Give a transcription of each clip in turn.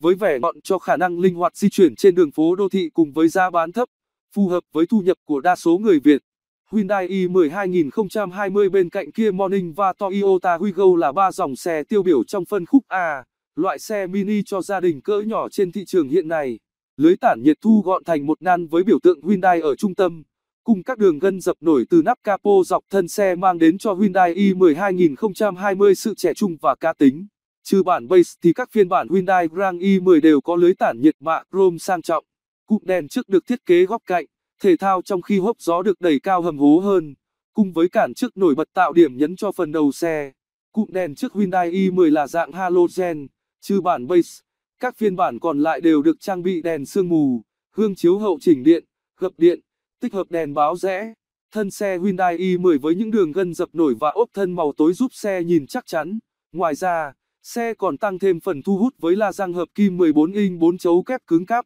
với vẻ ngọn cho khả năng linh hoạt di chuyển trên đường phố đô thị cùng với giá bán thấp, phù hợp với thu nhập của đa số người Việt. Hyundai i10 2020 bên cạnh Kia Morning và Toyota Wigo là ba dòng xe tiêu biểu trong phân khúc A, loại xe mini cho gia đình cỡ nhỏ trên thị trường hiện nay. Lưới tản nhiệt thu gọn thành một nan với biểu tượng Hyundai ở trung tâm, cùng các đường gân dập nổi từ nắp capo dọc thân xe mang đến cho Hyundai i10 2020 sự trẻ trung và cá tính. Trừ bản base thì các phiên bản Hyundai Grand i10 đều có lưới tản nhiệt mạ chrome sang trọng. Cụm đèn trước được thiết kế góc cạnh, thể thao trong khi hốc gió được đẩy cao hầm hố hơn, cùng với cản trước nổi bật tạo điểm nhấn cho phần đầu xe. Cụm đèn trước Hyundai i10 là dạng halogen, trừ bản base, các phiên bản còn lại đều được trang bị đèn sương mù, gương chiếu hậu chỉnh điện, gập điện, tích hợp đèn báo rẽ. Thân xe Hyundai i10 với những đường gân dập nổi và ốp thân màu tối giúp xe nhìn chắc chắn. Ngoài ra, Xe còn tăng thêm phần thu hút với la răng hợp kim 14 inch 4 chấu kép cứng cáp.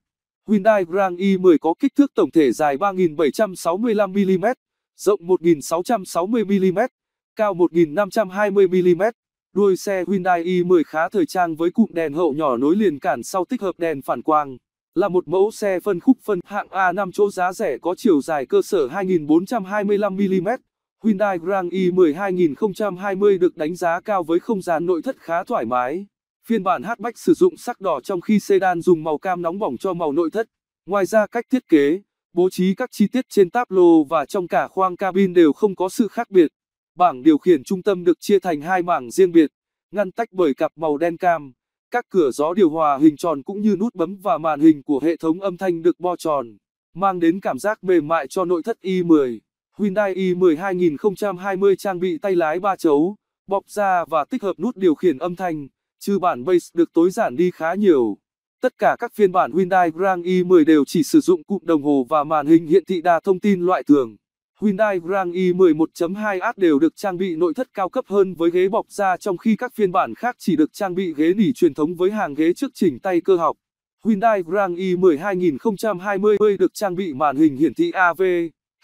Hyundai Grand i10 có kích thước tổng thể dài 3.765mm, rộng 1.660mm, cao 1.520mm. Đuôi xe Hyundai i10 khá thời trang với cụm đèn hậu nhỏ nối liền cản sau tích hợp đèn phản quang, là một mẫu xe phân khúc phân hạng A5 chỗ giá rẻ có chiều dài cơ sở 2.425mm, Hyundai Grand i10 2020 được đánh giá cao với không gian nội thất khá thoải mái. Phiên bản hatchback sử dụng sắc đỏ trong khi sedan dùng màu cam nóng bỏng cho màu nội thất. Ngoài ra cách thiết kế, bố trí các chi tiết trên táp lô và trong cả khoang cabin đều không có sự khác biệt. Bảng điều khiển trung tâm được chia thành hai mảng riêng biệt, ngăn tách bởi cặp màu đen cam. Các cửa gió điều hòa hình tròn cũng như nút bấm và màn hình của hệ thống âm thanh được bo tròn, mang đến cảm giác mềm mại cho nội thất i10. Hyundai i10 2020 trang bị tay lái ba chấu, bọc da và tích hợp nút điều khiển âm thanh, trừ bản base được tối giản đi khá nhiều. Tất cả các phiên bản Hyundai Grand i10 đều chỉ sử dụng cụm đồng hồ và màn hình hiển thị đa thông tin loại thường. Hyundai Grand i10 1.2H đều được trang bị nội thất cao cấp hơn với ghế bọc da trong khi các phiên bản khác chỉ được trang bị ghế nỉ truyền thống với hàng ghế trước chỉnh tay cơ học. Hyundai Grand i10 2020 được trang bị màn hình hiển thị AV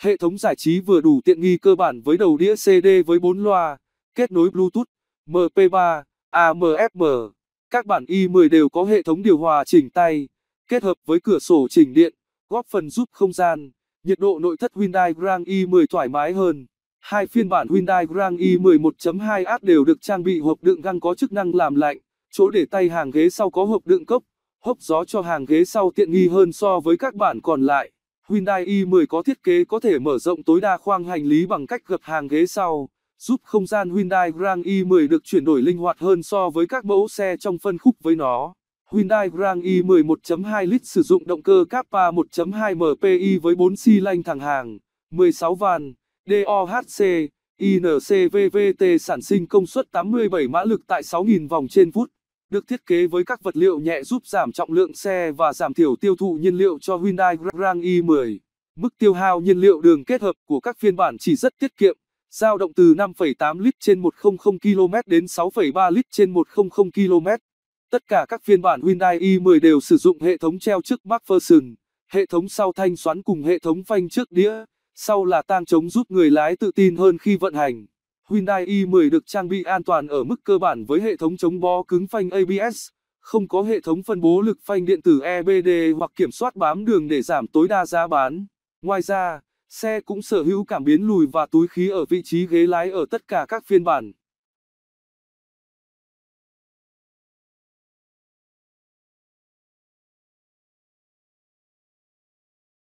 Hệ thống giải trí vừa đủ tiện nghi cơ bản với đầu đĩa CD với 4 loa, kết nối Bluetooth, MP3, AMFM. Các bản i10 đều có hệ thống điều hòa chỉnh tay, kết hợp với cửa sổ chỉnh điện, góp phần giúp không gian, nhiệt độ nội thất Hyundai Grand i10 thoải mái hơn. Hai phiên bản Hyundai Grand i10 2 áp đều được trang bị hộp đựng găng có chức năng làm lạnh, chỗ để tay hàng ghế sau có hộp đựng cốc, hốc gió cho hàng ghế sau tiện nghi hơn so với các bản còn lại. Hyundai i10 có thiết kế có thể mở rộng tối đa khoang hành lý bằng cách gập hàng ghế sau, giúp không gian Hyundai Grand i10 được chuyển đổi linh hoạt hơn so với các mẫu xe trong phân khúc với nó. Hyundai Grand i10 1.2 lít sử dụng động cơ Kappa 1.2 MPI với 4 xi lanh thẳng hàng, 16 van, DOHC, INCVVT sản sinh công suất 87 mã lực tại 6.000 vòng trên phút được thiết kế với các vật liệu nhẹ giúp giảm trọng lượng xe và giảm thiểu tiêu thụ nhiên liệu cho Hyundai Grand i10. Mức tiêu hao nhiên liệu đường kết hợp của các phiên bản chỉ rất tiết kiệm, dao động từ 5,8 lít trên 100 km đến 6,3 lít trên 100 km. Tất cả các phiên bản Hyundai i10 đều sử dụng hệ thống treo trước MacPherson, hệ thống sau thanh xoắn cùng hệ thống phanh trước đĩa, sau là tang chống giúp người lái tự tin hơn khi vận hành. Hyundai i10 được trang bị an toàn ở mức cơ bản với hệ thống chống bó cứng phanh ABS, không có hệ thống phân bố lực phanh điện tử EBD hoặc kiểm soát bám đường để giảm tối đa giá bán. Ngoài ra, xe cũng sở hữu cảm biến lùi và túi khí ở vị trí ghế lái ở tất cả các phiên bản.